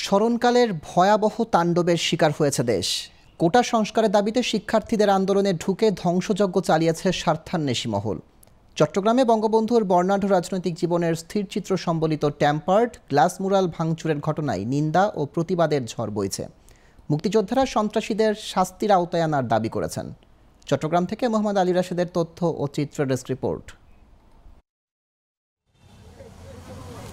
স্মরণকালের ভয়াবহ তাণ্ডবের শিকার হয়েছে দেশ কোটা সংস্কারের দাবিতে শিক্ষার্থীদের আন্দোলনে ঢুকে ধ্বংসযজ্ঞ চালিয়েছে স্বার্থান্বেষী মহল চট্টগ্রামে বঙ্গবন্ধুর বর্ণাঢ্য রাজনৈতিক জীবনের স্থিরচিত্র সম্বলিত ট্যাম্পার্ড গ্লাস মুরাল ভাঙচুরের ঘটনায় নিন্দা ও প্রতিবাদের ঝড় বইছে মুক্তিযোদ্ধারা সন্ত্রাসীদের শাস্তির আওতায় আনার দাবি করেছেন চট্টগ্রাম থেকে মোহাম্মদ আলী রাশেদের তথ্য ও চিত্র ডেস্ক রিপোর্ট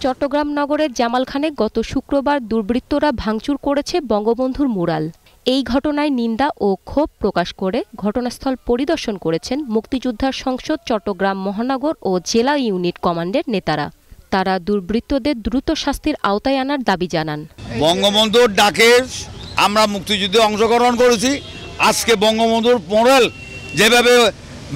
চট্টগ্রাম নগরের জামালখানে গত শুক্রবার দুর্বৃত্তরা ভাঙচুর করেছে বঙ্গবন্ধুর মুরাল এই ঘটনায় নিন্দা ও ক্ষোভ প্রকাশ করে ঘটনাস্থল পরিদর্শন করেছেন মুক্তিযোদ্ধার সংসদ চট্টগ্রাম মহানগর ও জেলা ইউনিট কমান্ডের নেতারা তারা দুর্বৃত্তদের দ্রুত শাস্তির আওতায় আনার দাবি জানান বঙ্গবন্ধুর ডাকে আমরা মুক্তিযুদ্ধে অংশগ্রহণ করেছি আজকে বঙ্গবন্ধুর মোরাল যেভাবে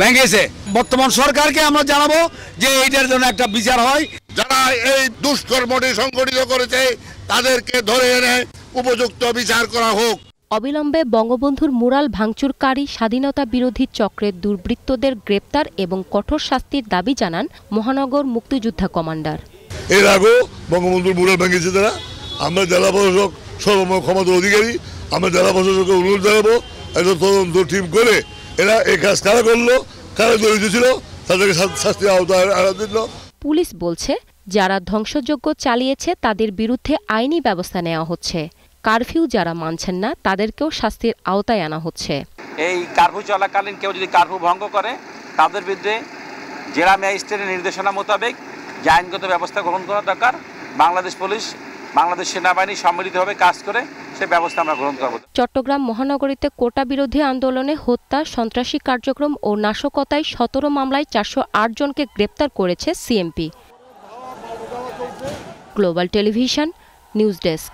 ভেঙেছে বর্তমান সরকারকে আমরা জানাবো যে এইটার জন্য একটা বিচার হয় যারা এই দুষ্কর্মটি সংগঠিত করেছে তাদেরকে ধরে এনে উপযুক্ত বিচার করা হোক অবিলম্বে বঙ্গবন্ধুর মুরাল ভাঙচুরকারী স্বাধীনতা বিরোধী চক্রের দুর্বৃত্তদের গ্রেপ্তার এবং কঠোর শাস্তির দাবি জানান মহানগর মুক্তিযোদ্ধা কমান্ডার এর আগেও বঙ্গবন্ধুর মুরাল ভেঙেছে তারা আমরা জেলা প্রশাসক সর্বময় ক্ষমতা অধিকারী আমরা জেলা প্রশাসককে অনুরোধ জানাবো একটা তদন্ত টিম করে এরা এ কাজ কারা করলো কারা জড়িত ছিল তাদেরকে শাস্তি আওতায় আনা দিল পুলিশ বলছে যারা ধ্বংসযজ্ঞ চালিয়েছে তাদের বিরুদ্ধে আইনি ব্যবস্থা নেওয়া হচ্ছে কারফিউ যারা মানছেন না তাদেরকেও শাস্তির আওতায় আনা হচ্ছে এই কারফিউ চলাকালীন কেউ যদি কারফিউ ভঙ্গ করে তাদের বিরুদ্ধে জেলা ম্যাজিস্ট্রেটের নির্দেশনা মোতাবেক যে আইনগত ব্যবস্থা গ্রহণ করা দরকার বাংলাদেশ পুলিশ বাংলাদেশ সেনাবাহিনী সম্মিলিতভাবে কাজ করে সে ব্যবস্থা আমরা গ্রহণ করব চট্টগ্রাম মহানগরীতে কোটা বিরোধী আন্দোলনে হত্যা সন্ত্রাসী কার্যক্রম ও নাশকতায় সতেরো মামলায় চারশো জনকে গ্রেপ্তার করেছে CMP global television news desk